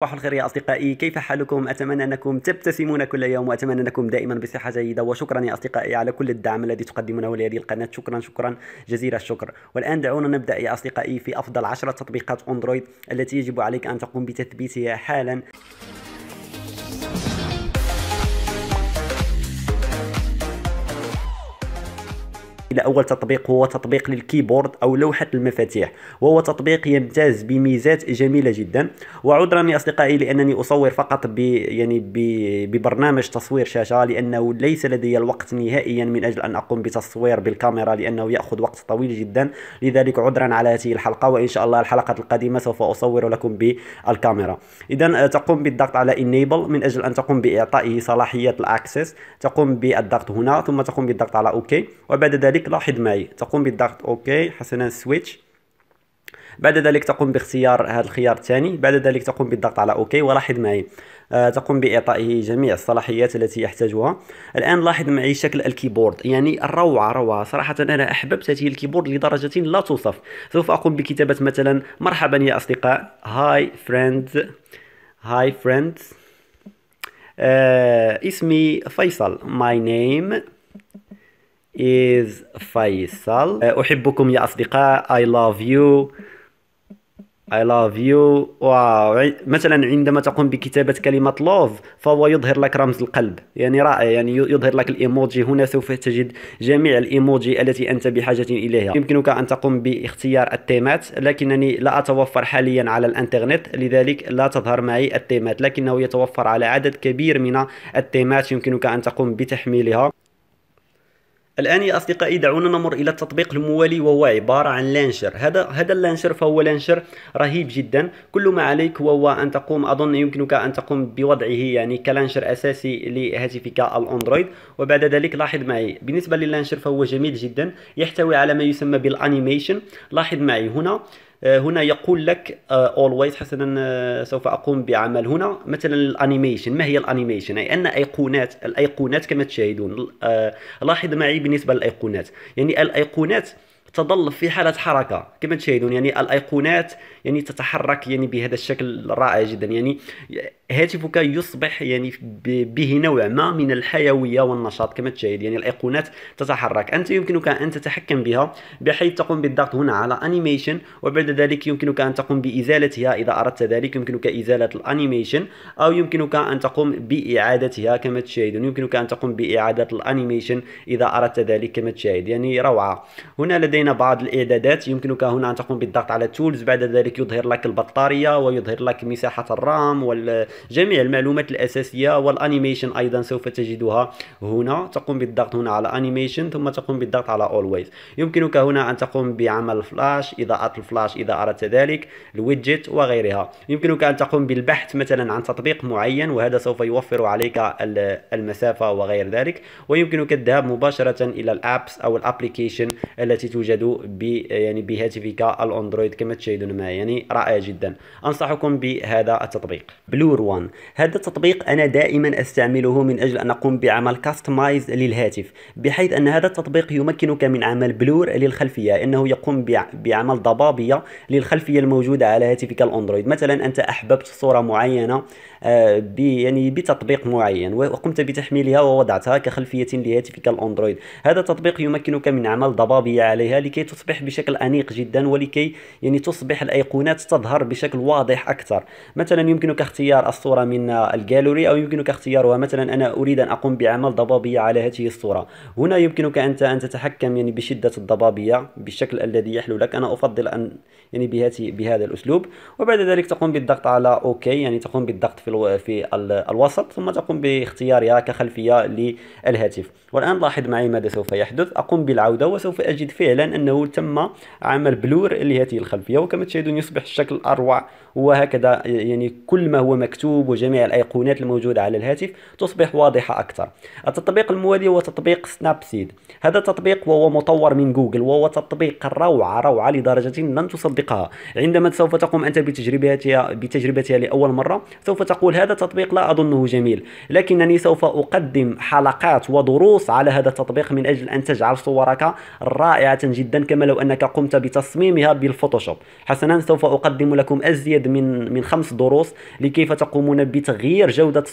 صباح الخير يا أصدقائي كيف حالكم أتمنى أنكم تبتسمون كل يوم وأتمنى أنكم دائما بصحة جيدة وشكرا يا أصدقائي على كل الدعم الذي تقدمونه لهذه القناة شكرا شكرا جزيل الشكر والآن دعونا نبدأ يا أصدقائي في أفضل عشرة تطبيقات أندرويد التي يجب عليك أن تقوم بتثبيتها حالا إلى أول تطبيق هو تطبيق للكيبورد أو لوحة المفاتيح وهو تطبيق يمتاز بميزات جميلة جدا وعذرا يا أصدقائي لأنني أصور فقط ب يعني ب ببرنامج تصوير شاشة لأنه ليس لدي الوقت نهائيا من أجل أن أقوم بتصوير بالكاميرا لأنه يأخذ وقت طويل جدا لذلك عذرا على هذه الحلقة وإن شاء الله الحلقة القادمة سوف أصور لكم بالكاميرا إذا آه، تقوم بالضغط على Enable من أجل أن تقوم بإعطائه صلاحية الأكسس تقوم بالضغط هنا ثم تقوم بالضغط على اوكي وبعد ذلك لاحظ معي تقوم بالضغط اوكي حسنا سويتش بعد ذلك تقوم باختيار هذا الخيار الثاني بعد ذلك تقوم بالضغط على اوكي ولاحظ معي آه تقوم بإعطائه جميع الصلاحيات التي يحتاجها الآن لاحظ معي شكل الكيبورد يعني روعة روعة صراحة أنا أحببت هذه الكيبورد لدرجة لا توصف سوف أقوم بكتابة مثلا مرحبا يا أصدقاء هاي فريند هاي فريند اسمي فيصل ماي نيم is Faisal. أه، أحبكم يا أصدقاء I love you I love you واو مثلا عندما تقوم بكتابة كلمة لوف فهو يظهر لك رمز القلب يعني رائع يعني يظهر لك الإيموجي هنا سوف تجد جميع الإيموجي التي أنت بحاجة إليها يمكنك أن تقوم باختيار التيمات لكنني لا أتوفر حاليا على الإنترنت لذلك لا تظهر معي التيمات لكنه يتوفر على عدد كبير من التيمات يمكنك أن تقوم بتحميلها الآن يا أصدقائي دعونا نمر إلى التطبيق الموالي وهو عبارة عن لانشر هذا هذا اللانشر فهو لانشر رهيب جدا كل ما عليك هو أن تقوم أظن يمكنك أن تقوم بوضعه يعني كلانشر أساسي لهاتفك الأندرويد وبعد ذلك لاحظ معي بالنسبة للانشر فهو جميل جدا يحتوي على ما يسمى بالأنيميشن لاحظ معي هنا آه، هنا يقول لك اولويز آه، حسنا آه، سوف اقوم بعمل هنا مثلا الانيميشن ما هي الانيميشن اي يعني ان ايقونات الايقونات كما تشاهدون لاحظ معي بالنسبه للايقونات يعني الايقونات تظل في حالة حركة كما تشاهدون يعني الأيقونات يعني تتحرك يعني بهذا الشكل الرائع جدا يعني هاتفك يصبح يعني به نوع ما من الحيوية والنشاط كما تشاهد يعني الأيقونات تتحرك أنت يمكنك أن تتحكم بها بحيث تقوم بالضغط هنا على أنيميشن وبعد ذلك يمكنك أن تقوم بإزالتها إذا أردت ذلك يمكنك إزالة الأنيميشن أو يمكنك أن تقوم بإعادتها كما تشاهد يمكنك أن تقوم بإعادة الأنيميشن إذا أردت ذلك كما تشاهد يعني روعة هنا لدينا لدينا بعض الاعدادات يمكنك هنا ان تقوم بالضغط على تولز بعد ذلك يظهر لك البطاريه ويظهر لك مساحه الرام وجميع المعلومات الاساسيه والانيميشن ايضا سوف تجدها هنا تقوم بالضغط هنا على انيميشن ثم تقوم بالضغط على اولويز يمكنك هنا ان تقوم بعمل فلاش اضاءه الفلاش اذا اردت ذلك الويدجت وغيرها يمكنك ان تقوم بالبحث مثلا عن تطبيق معين وهذا سوف يوفر عليك المسافه وغير ذلك ويمكنك الذهاب مباشره الى الابس او الابلكيشن التي توجد تشاهدوا ب يعني بهاتفك الاندرويد كما تشاهدون معي يعني رائع جدا انصحكم بهذا التطبيق بلور وان هذا التطبيق انا دائما استعمله من اجل ان اقوم بعمل كاستمايز للهاتف بحيث ان هذا التطبيق يمكنك من عمل بلور للخلفيه انه يقوم بعمل ضبابيه للخلفيه الموجوده على هاتفك الاندرويد مثلا انت احببت صوره معينه آه، يعني بتطبيق معين وقمت بتحميلها ووضعتها كخلفيه لهاتفك الاندرويد هذا التطبيق يمكنك من عمل ضبابيه عليها لكي تصبح بشكل أنيق جدا ولكي يعني تصبح الأيقونات تظهر بشكل واضح أكثر مثلا يمكنك اختيار الصورة من الجالوري أو يمكنك اختيارها مثلا أنا أريد أن أقوم بعمل ضبابية على هذه الصورة هنا يمكنك أنت أن تتحكم يعني بشدة الضبابية بالشكل الذي يحلو لك أنا أفضل أن يعني بهذه بهذا الأسلوب وبعد ذلك تقوم بالضغط على أوكي يعني تقوم بالضغط في في الوسط ثم تقوم باختيارها كخلفية للهاتف والآن لاحظ معي ماذا سوف يحدث أقوم بالعودة وسوف أجد فعلا يبان انه تم عمل بلور لهذه الخلفيه وكما تشاهدون يصبح الشكل اروع وهكذا يعني كل ما هو مكتوب وجميع الايقونات الموجوده على الهاتف تصبح واضحه اكثر التطبيق الموالي هو تطبيق سناب سيد هذا التطبيق وهو مطور من جوجل وهو تطبيق روعه روعه لدرجه لن تصدقها عندما سوف تقوم انت بتجربتها بتجربتها لاول مره سوف تقول هذا التطبيق لا اظنه جميل لكنني سوف اقدم حلقات ودروس على هذا التطبيق من اجل ان تجعل صورك رائعه جدا كما لو أنك قمت بتصميمها بالفوتوشوب حسنا سوف أقدم لكم أزيد من من خمس دروس لكيف تقومون بتغيير جودة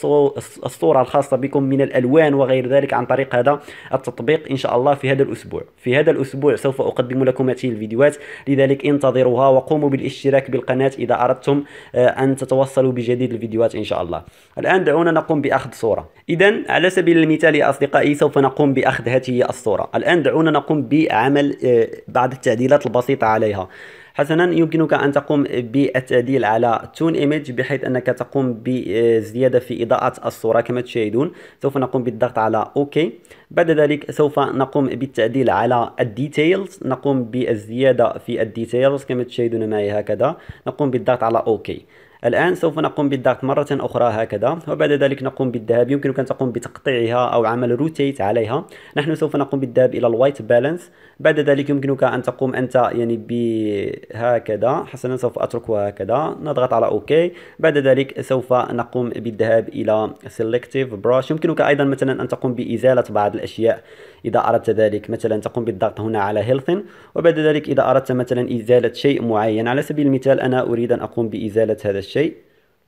الصورة الخاصة بكم من الألوان وغير ذلك عن طريق هذا التطبيق إن شاء الله في هذا الأسبوع في هذا الأسبوع سوف أقدم لكم هذه الفيديوهات لذلك انتظروها وقوموا بالاشتراك بالقناة إذا أردتم آه، أن تتوصلوا بجديد الفيديوهات إن شاء الله الآن دعونا نقوم بأخذ صورة إذا على سبيل المثال يا أصدقائي سوف نقوم بأخذ هذه الصورة الآن دعونا نقوم بعمل آه، بعض التعديلات البسيطة عليها حسنا يمكنك أن تقوم بالتعديل على تون ايميج بحيث أنك تقوم بزيادة في إضاءة الصورة كما تشاهدون سوف نقوم بالضغط على أوكي بعد ذلك سوف نقوم بالتعديل على الديتيلز نقوم بالزيادة في الديتيلز كما تشاهدون معي هكذا نقوم بالضغط على أوكي الآن سوف نقوم بالضغط مرة أخرى هكذا وبعد ذلك نقوم بالذهاب يمكنك أن تقوم بتقطيعها أو عمل روتيت عليها نحن سوف نقوم بالذهاب إلى الوايت بالانس بعد ذلك يمكنك أن تقوم أنت يعني بهكذا حسنا سوف أتركه هكذا نضغط على أوكي بعد ذلك سوف نقوم بالذهاب إلى سيلكتيف براش يمكنك أيضا مثلا أن تقوم بإزالة بعض الأشياء إذا أردت ذلك مثلا تقوم بالضغط هنا على هيلثن وبعد ذلك إذا أردت مثلا إزالة شيء معين على سبيل المثال أنا أريد أن أقوم بإزالة هذا الشيء الشيء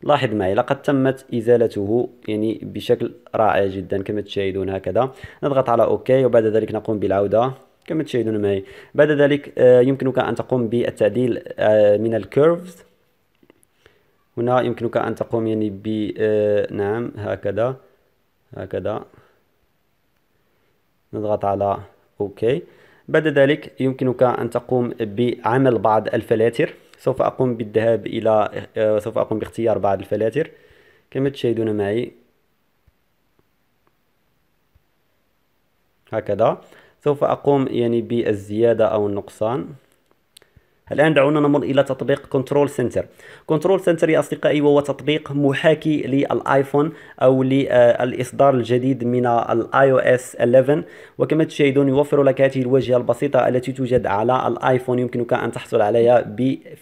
لاحظ معي لقد تمت ازالته يعني بشكل رائع جدا كما تشاهدون هكذا نضغط على اوكي وبعد ذلك نقوم بالعوده كما تشاهدون معي بعد ذلك آه، يمكنك ان تقوم بالتعديل آه، من الكيرفز هنا يمكنك ان تقوم يعني ب آه، نعم هكذا هكذا نضغط على اوكي بعد ذلك يمكنك أن تقوم بعمل بعض الفلاتر سوف أقوم بالذهاب إلى آه، سوف أقوم باختيار بعض الفلاتر كما تشاهدون معي هكذا سوف أقوم يعني بالزيادة أو النقصان الآن دعونا نمر إلى تطبيق كنترول سنتر كنترول سنتر يا أصدقائي وهو تطبيق محاكي للآيفون أو للإصدار الجديد من الاي او اس 11 وكما تشاهدون يوفر لك هذه الواجهة البسيطة التي توجد على الآيفون يمكنك أن تحصل عليها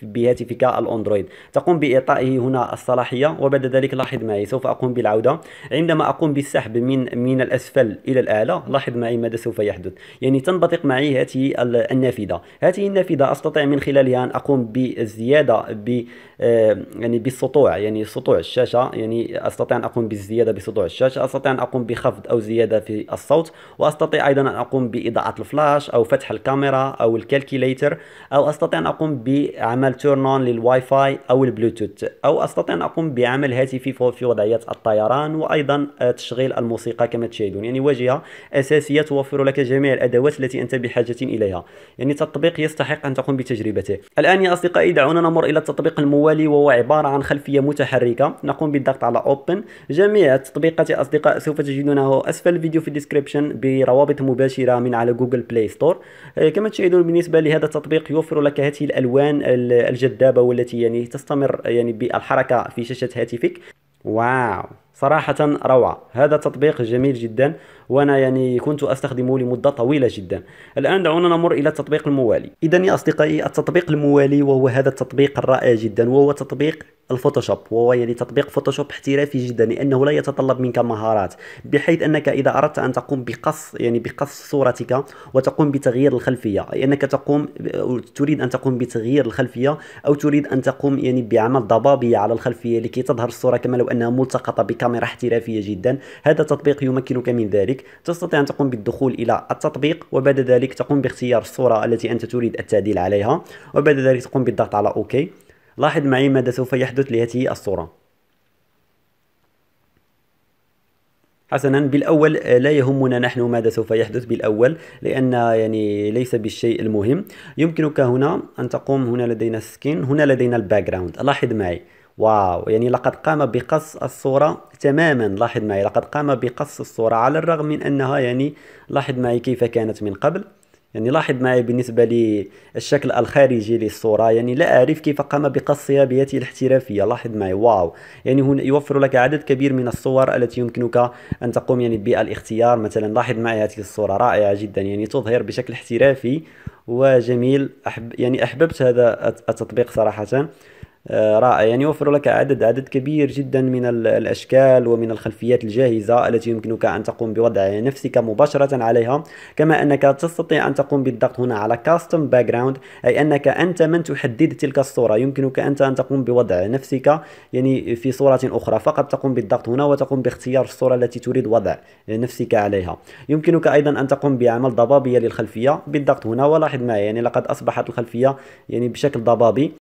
بهاتفك الأندرويد تقوم بإعطائه هنا الصلاحية وبعد ذلك لاحظ معي سوف أقوم بالعودة عندما أقوم بالسحب من من الأسفل إلى الأعلى لاحظ معي ماذا سوف يحدث يعني تنبثق معي هذه النافذة هذه النافذة أستطيع من خلال خلالها أن أقوم بالزيادة ب آه، يعني بالسطوع يعني سطوع الشاشة يعني أستطيع أن أقوم بالزيادة بسطوع الشاشة أستطيع أن أقوم بخفض أو زيادة في الصوت وأستطيع أيضا أن أقوم بإضاءة الفلاش أو فتح الكاميرا أو الكالكيليتر أو أستطيع أن أقوم بعمل تيرن أون للواي فاي أو البلوتوث أو أستطيع أن أقوم بعمل هاتفي في وضعية الطيران وأيضا آه، تشغيل الموسيقى كما تشاهدون يعني واجهة أساسية توفر لك جميع الأدوات التي أنت بحاجة إليها يعني تطبيق يستحق أن تقوم بتجربته وحدته الآن يا أصدقائي دعونا نمر إلى التطبيق الموالي وهو عبارة عن خلفية متحركة نقوم بالضغط على Open جميع التطبيقات يا أصدقاء سوف تجدونه أسفل الفيديو في الديسكريبشن بروابط مباشرة من على جوجل بلاي ستور كما تشاهدون بالنسبة لهذا التطبيق يوفر لك هذه الألوان الجذابة والتي يعني تستمر يعني بالحركة في شاشة هاتفك واو صراحة روعة هذا تطبيق جميل جدا وانا يعني كنت استخدمه لمدة طويلة جدا الان دعونا نمر الى التطبيق الموالي اذا يا اصدقائي التطبيق الموالي وهو هذا التطبيق الرائع جدا وهو تطبيق الفوتوشوب وهو يعني تطبيق فوتوشوب احترافي جدا لانه لا يتطلب منك مهارات بحيث انك اذا اردت ان تقوم بقص يعني بقص صورتك وتقوم بتغيير الخلفيه يعني انك تقوم تريد ان تقوم بتغيير الخلفيه او تريد ان تقوم يعني بعمل ضبابيه على الخلفيه لكي تظهر الصوره كما لو انها ملتقطه بكاميرا احترافيه جدا هذا التطبيق يمكنك من ذلك تستطيع ان تقوم بالدخول الى التطبيق وبعد ذلك تقوم باختيار الصوره التي انت تريد التعديل عليها وبعد ذلك تقوم بالضغط على اوكي لاحظ معي ماذا سوف يحدث لهذه الصورة حسنا بالاول آه، لا يهمنا نحن ماذا سوف يحدث بالاول لان يعني ليس بالشيء المهم يمكنك هنا ان تقوم هنا لدينا السكين هنا لدينا الباك جراوند لاحظ معي واو يعني لقد قام بقص الصورة تماما لاحظ معي لقد قام بقص الصورة على الرغم من انها يعني لاحظ معي كيف كانت من قبل يعني لاحظ معي بالنسبة للشكل الخارجي للصورة يعني لا أعرف كيف قام بقص بيته الاحترافية لاحظ معي واو يعني هنا يوفر لك عدد كبير من الصور التي يمكنك أن تقوم يعني بالاختيار مثلا لاحظ معي هذه الصورة رائعة جدا يعني تظهر بشكل احترافي وجميل أحب يعني أحببت هذا التطبيق صراحة آه، رائع يعني يوفر لك عدد عدد كبير جدا من الاشكال ومن الخلفيات الجاهزه التي يمكنك ان تقوم بوضع نفسك مباشره عليها كما انك تستطيع ان تقوم بالضغط هنا على كاستم باك جراوند اي انك انت من تحدد تلك الصوره يمكنك انت ان تقوم بوضع نفسك يعني في صوره اخرى فقط تقوم بالضغط هنا وتقوم باختيار الصوره التي تريد وضع نفسك عليها يمكنك ايضا ان تقوم بعمل ضبابيه للخلفيه بالضغط هنا ولاحظ معي يعني لقد اصبحت الخلفيه يعني بشكل ضبابي